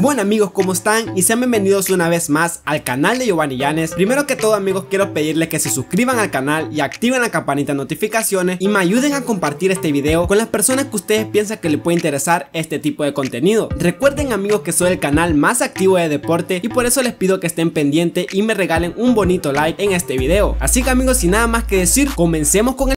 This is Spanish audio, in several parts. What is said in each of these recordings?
Bueno amigos, ¿cómo están? Y sean bienvenidos una vez más al canal de Giovanni Llanes. Primero que todo amigos, quiero pedirles que se suscriban al canal y activen la campanita de notificaciones y me ayuden a compartir este video con las personas que ustedes piensan que les puede interesar este tipo de contenido. Recuerden amigos que soy el canal más activo de deporte y por eso les pido que estén pendientes y me regalen un bonito like en este video. Así que amigos, sin nada más que decir, comencemos con el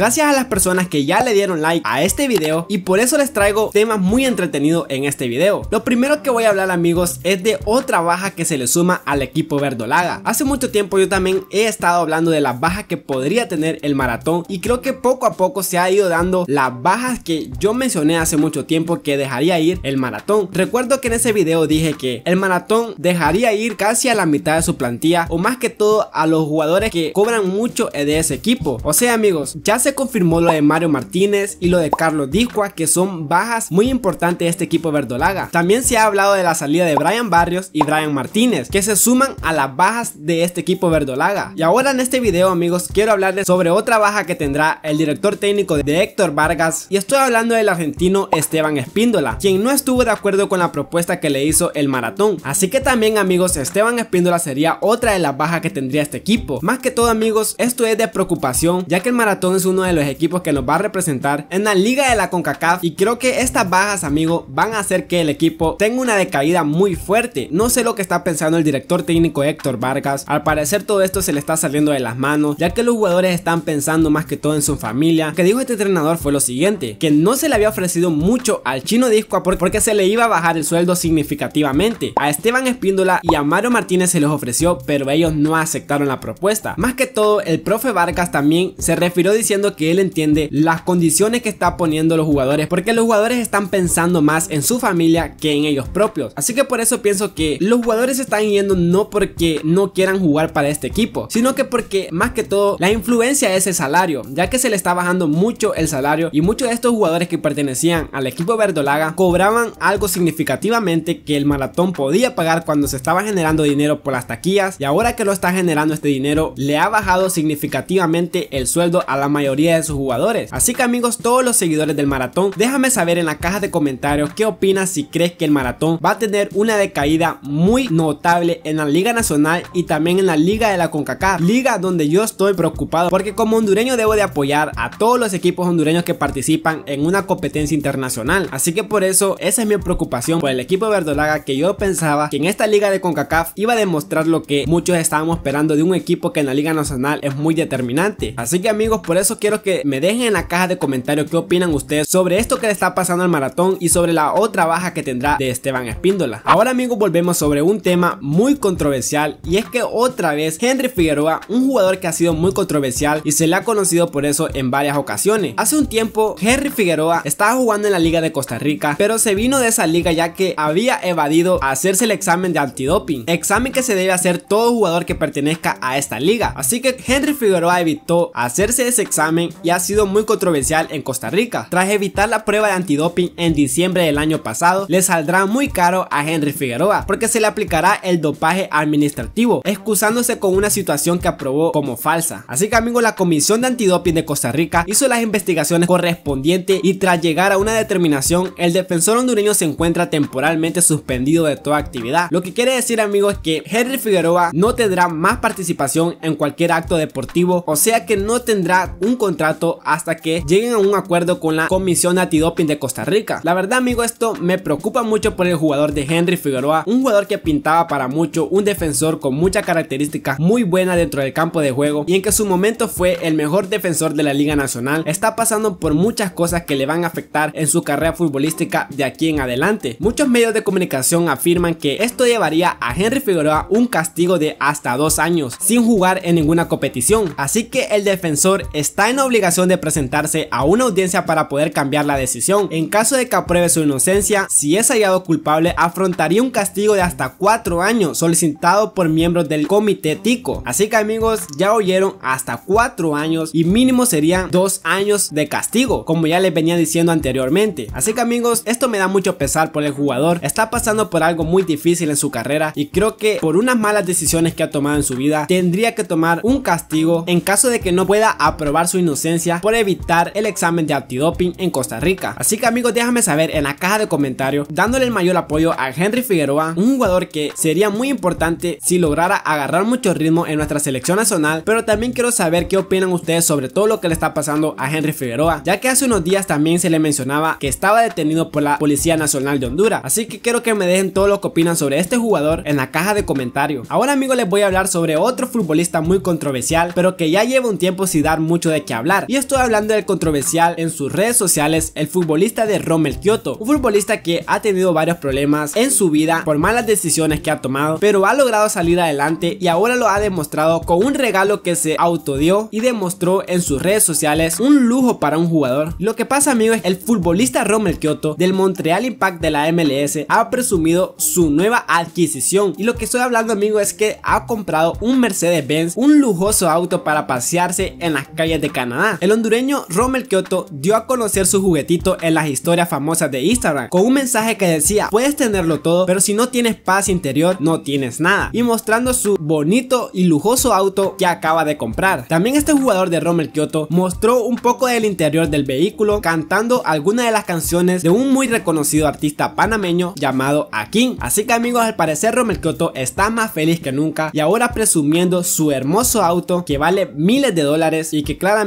Gracias a las personas que ya le dieron like a este video y por eso les traigo temas muy entretenidos en este video. Lo primero que voy a hablar amigos es de otra baja que se le suma al equipo verdolaga. Hace mucho tiempo yo también he estado hablando de las bajas que podría tener el maratón y creo que poco a poco se ha ido dando las bajas que yo mencioné hace mucho tiempo que dejaría ir el maratón. Recuerdo que en ese video dije que el maratón dejaría ir casi a la mitad de su plantilla o más que todo a los jugadores que cobran mucho de ese equipo. O sea amigos, ya se confirmó lo de Mario Martínez y lo de Carlos Dijua, que son bajas muy importantes de este equipo verdolaga. También se ha hablado de la salida de Brian Barrios y Brian Martínez, que se suman a las bajas de este equipo verdolaga. Y ahora en este video, amigos, quiero hablarles sobre otra baja que tendrá el director técnico de Héctor Vargas, y estoy hablando del argentino Esteban Espíndola, quien no estuvo de acuerdo con la propuesta que le hizo el maratón. Así que también, amigos, Esteban Espíndola sería otra de las bajas que tendría este equipo. Más que todo, amigos, esto es de preocupación, ya que el maratón es uno de los equipos que nos va a representar en la liga de la CONCACAF y creo que estas bajas, amigo, van a hacer que el equipo tenga una decaída muy fuerte. No sé lo que está pensando el director técnico Héctor Vargas. Al parecer todo esto se le está saliendo de las manos, ya que los jugadores están pensando más que todo en su familia. Que dijo este entrenador fue lo siguiente, que no se le había ofrecido mucho al chino Disco porque se le iba a bajar el sueldo significativamente. A Esteban Espíndola y a Mario Martínez se los ofreció, pero ellos no aceptaron la propuesta. Más que todo, el profe Vargas también se refirió diciendo que él entiende las condiciones que está poniendo los jugadores porque los jugadores están pensando más en su familia que en ellos propios. Así que por eso pienso que los jugadores están yendo no porque no quieran jugar para este equipo, sino que porque más que todo la influencia es el salario, ya que se le está bajando mucho el salario y muchos de estos jugadores que pertenecían al equipo verdolaga cobraban algo significativamente que el maratón podía pagar cuando se estaba generando dinero por las taquillas y ahora que lo está generando este dinero le ha bajado significativamente el sueldo a la mayoría de sus jugadores. Así que amigos, todos los seguidores del maratón, déjame saber en la caja de comentarios qué opinas si crees que el maratón va a tener una decaída muy notable en la Liga Nacional y también en la Liga de la CONCACAF, liga donde yo estoy preocupado porque como hondureño debo de apoyar a todos los equipos hondureños que participan en una competencia internacional. Así que por eso esa es mi preocupación por el equipo de verdolaga que yo pensaba que en esta liga de CONCACAF iba a demostrar lo que muchos estábamos esperando de un equipo que en la liga nacional es muy determinante. Así que amigos, por eso quiero que me dejen en la caja de comentarios qué opinan ustedes sobre esto que le está pasando al maratón y sobre la otra baja que tendrá de Esteban Espíndola. Ahora amigos volvemos sobre un tema muy controversial y es que otra vez Henry Figueroa, un jugador que ha sido muy controversial y se le ha conocido por eso en varias ocasiones. Hace un tiempo Henry Figueroa estaba jugando en la liga de Costa Rica pero se vino de esa liga ya que había evadido hacerse el examen de antidoping, examen que se debe hacer todo jugador que pertenezca a esta liga. Así que Henry Figueroa evitó hacerse ese examen y ha sido muy controversial en Costa Rica. Tras evitar la prueba de antidoping en diciembre del año pasado, le saldrá muy caro a Henry Figueroa porque se le aplicará el dopaje administrativo, excusándose con una situación que aprobó como falsa. Así que amigos, la Comisión de Antidoping de Costa Rica hizo las investigaciones correspondientes y tras llegar a una determinación, el defensor hondureño se encuentra temporalmente suspendido de toda actividad. Lo que quiere decir amigos es que Henry Figueroa no tendrá más participación en cualquier acto deportivo, o sea que no tendrá un contrato hasta que lleguen a un acuerdo con la Comisión Antidoping de Costa Rica. La verdad amigo esto me preocupa mucho por el jugador de Henry Figueroa, un jugador que pintaba para mucho, un defensor con muchas características muy buenas dentro del campo de juego y en que su momento fue el mejor defensor de la Liga Nacional, está pasando por muchas cosas que le van a afectar en su carrera futbolística de aquí en adelante. Muchos medios de comunicación afirman que esto llevaría a Henry Figueroa un castigo de hasta dos años sin jugar en ninguna competición, así que el defensor está en obligación de presentarse a una audiencia para poder cambiar la decisión. En caso de que apruebe su inocencia, si es hallado culpable, afrontaría un castigo de hasta 4 años solicitado por miembros del comité tico. Así que amigos, ya oyeron hasta 4 años y mínimo serían 2 años de castigo, como ya les venía diciendo anteriormente. Así que amigos, esto me da mucho pesar por el jugador. Está pasando por algo muy difícil en su carrera y creo que por unas malas decisiones que ha tomado en su vida, tendría que tomar un castigo en caso de que no pueda aprobar su inocencia por evitar el examen de antidoping en Costa Rica. Así que amigos, déjame saber en la caja de comentarios, dándole el mayor apoyo a Henry Figueroa, un jugador que sería muy importante si lograra agarrar mucho ritmo en nuestra selección nacional, pero también quiero saber qué opinan ustedes sobre todo lo que le está pasando a Henry Figueroa, ya que hace unos días también se le mencionaba que estaba detenido por la Policía Nacional de Honduras, así que quiero que me dejen todo lo que opinan sobre este jugador en la caja de comentarios. Ahora amigos les voy a hablar sobre otro futbolista muy controversial, pero que ya lleva un tiempo sin dar mucho de hablar. Y estoy hablando del controversial en sus redes sociales, el futbolista de Rommel Kioto, un futbolista que ha tenido varios problemas en su vida por malas decisiones que ha tomado, pero ha logrado salir adelante y ahora lo ha demostrado con un regalo que se autodió y demostró en sus redes sociales un lujo para un jugador. Lo que pasa amigo es el futbolista Rommel Kioto del Montreal Impact de la MLS ha presumido su nueva adquisición y lo que estoy hablando amigo es que ha comprado un Mercedes-Benz, un lujoso auto para pasearse en las calles de Canadá. El hondureño Rommel Kyoto dio a conocer su juguetito en las historias famosas de Instagram con un mensaje que decía puedes tenerlo todo pero si no tienes paz interior no tienes nada y mostrando su bonito y lujoso auto que acaba de comprar. También este jugador de Rommel Kyoto mostró un poco del interior del vehículo cantando algunas de las canciones de un muy reconocido artista panameño llamado Akin. Así que amigos al parecer Rommel Kyoto está más feliz que nunca y ahora presumiendo su hermoso auto que vale miles de dólares y que claramente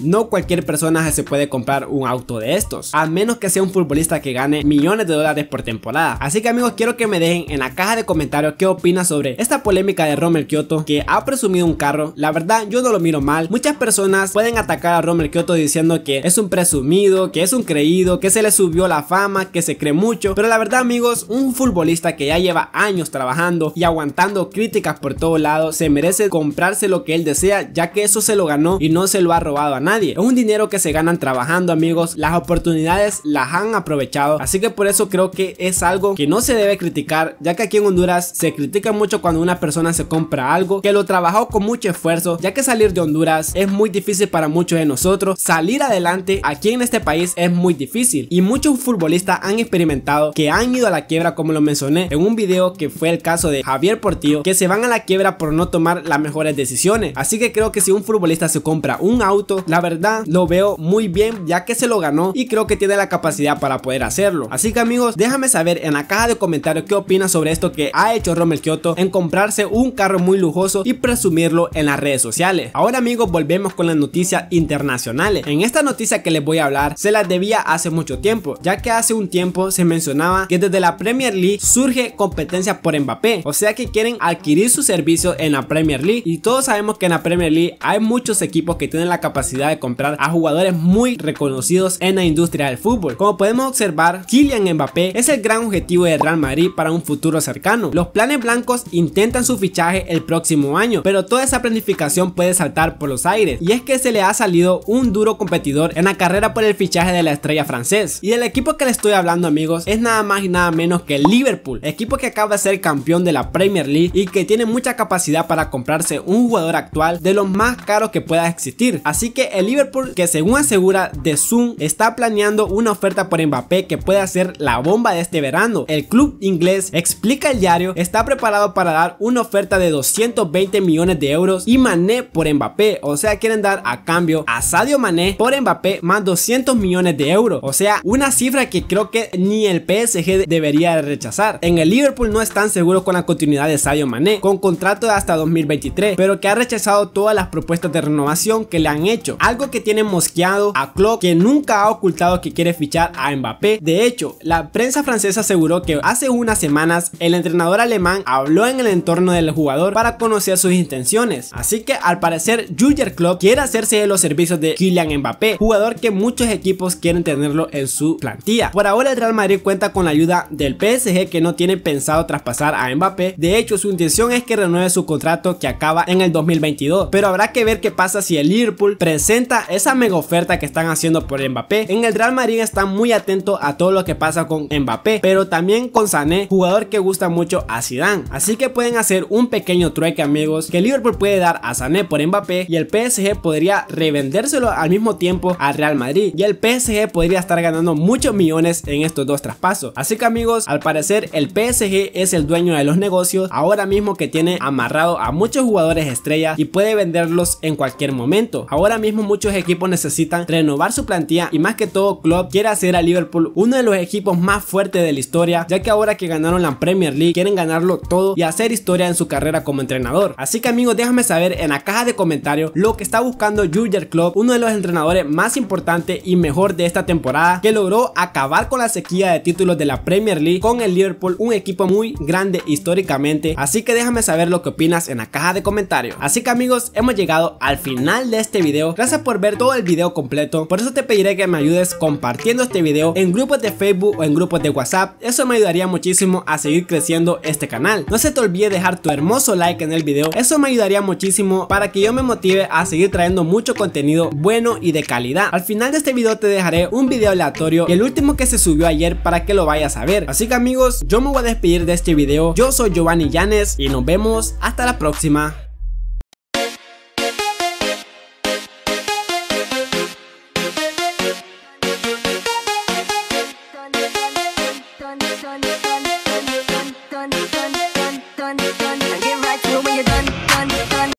no cualquier persona se puede comprar un auto de estos, a menos que sea un futbolista que gane millones de dólares por temporada. Así que amigos, quiero que me dejen en la caja de comentarios qué opinas sobre esta polémica de Romer Kioto que ha presumido un carro. La verdad, yo no lo miro mal. Muchas personas pueden atacar a Romer Kioto diciendo que es un presumido, que es un creído, que se le subió la fama, que se cree mucho. Pero la verdad, amigos, un futbolista que ya lleva años trabajando y aguantando críticas por todos lados, se merece comprarse lo que él desea, ya que eso se lo ganó y no se lo robado a nadie. Es un dinero que se ganan trabajando amigos, las oportunidades las han aprovechado, así que por eso creo que es algo que no se debe criticar, ya que aquí en Honduras se critica mucho cuando una persona se compra algo que lo trabajó con mucho esfuerzo, ya que salir de Honduras es muy difícil para muchos de nosotros, salir adelante aquí en este país es muy difícil y muchos futbolistas han experimentado que han ido a la quiebra como lo mencioné en un video que fue el caso de Javier Portillo, que se van a la quiebra por no tomar las mejores decisiones, así que creo que si un futbolista se compra un auto, la verdad lo veo muy bien ya que se lo ganó y creo que tiene la capacidad para poder hacerlo. Así que amigos, déjame saber en la caja de comentarios qué opinas sobre esto que ha hecho Rommel kioto en comprarse un carro muy lujoso y presumirlo en las redes sociales. Ahora amigos, volvemos con las noticias internacionales. En esta noticia que les voy a hablar, se las debía hace mucho tiempo, ya que hace un tiempo se mencionaba que desde la Premier League surge competencia por Mbappé, o sea que quieren adquirir su servicio en la Premier League y todos sabemos que en la Premier League hay muchos equipos que tienen la la capacidad de comprar a jugadores muy reconocidos en la industria del fútbol. Como podemos observar, Kylian Mbappé es el gran objetivo de Real Madrid para un futuro cercano. Los planes blancos intentan su fichaje el próximo año, pero toda esa planificación puede saltar por los aires, y es que se le ha salido un duro competidor en la carrera por el fichaje de la estrella francés. Y el equipo que le estoy hablando amigos es nada más y nada menos que Liverpool, equipo que acaba de ser campeón de la Premier League y que tiene mucha capacidad para comprarse un jugador actual de los más caros que pueda existir. Así que el Liverpool, que según asegura The Zoom, está planeando una oferta por Mbappé que puede ser la bomba de este verano. El club inglés, explica el diario, está preparado para dar una oferta de 220 millones de euros y Mané por Mbappé. O sea, quieren dar a cambio a Sadio Mané por Mbappé más 200 millones de euros. O sea, una cifra que creo que ni el PSG debería rechazar. En el Liverpool no están seguros con la continuidad de Sadio Mané, con contrato de hasta 2023, pero que ha rechazado todas las propuestas de renovación que le hecho. Algo que tiene mosqueado a Klopp que nunca ha ocultado que quiere fichar a Mbappé. De hecho, la prensa francesa aseguró que hace unas semanas el entrenador alemán habló en el entorno del jugador para conocer sus intenciones. Así que al parecer junior Klopp quiere hacerse de los servicios de Kylian Mbappé, jugador que muchos equipos quieren tenerlo en su plantilla. Por ahora el Real Madrid cuenta con la ayuda del PSG que no tiene pensado traspasar a Mbappé. De hecho, su intención es que renueve su contrato que acaba en el 2022, pero habrá que ver qué pasa si el Liverpool presenta esa mega oferta que están haciendo por Mbappé. En el Real Madrid están muy atentos a todo lo que pasa con Mbappé, pero también con Sané, jugador que gusta mucho a Zidane. Así que pueden hacer un pequeño trueque amigos, que Liverpool puede dar a Sané por Mbappé y el PSG podría revendérselo al mismo tiempo al Real Madrid. Y el PSG podría estar ganando muchos millones en estos dos traspasos. Así que amigos, al parecer el PSG es el dueño de los negocios ahora mismo que tiene amarrado a muchos jugadores estrella y puede venderlos en cualquier momento. Ahora mismo muchos equipos necesitan renovar su plantilla y más que todo Klopp quiere hacer a Liverpool uno de los equipos más fuertes de la historia, ya que ahora que ganaron la Premier League quieren ganarlo todo y hacer historia en su carrera como entrenador. Así que amigos, déjame saber en la caja de comentarios lo que está buscando Jurgen Klopp, uno de los entrenadores más importantes y mejor de esta temporada, que logró acabar con la sequía de títulos de la Premier League con el Liverpool, un equipo muy grande históricamente. Así que déjame saber lo que opinas en la caja de comentarios. Así que amigos, hemos llegado al final de este este video, gracias por ver todo el video completo, por eso te pediré que me ayudes compartiendo este video en grupos de Facebook o en grupos de WhatsApp, eso me ayudaría muchísimo a seguir creciendo este canal. No se te olvide dejar tu hermoso like en el video, eso me ayudaría muchísimo para que yo me motive a seguir trayendo mucho contenido bueno y de calidad. Al final de este video te dejaré un video aleatorio, el último que se subió ayer para que lo vayas a ver. Así que amigos, yo me voy a despedir de este video, yo soy Giovanni Llanes y nos vemos hasta la próxima.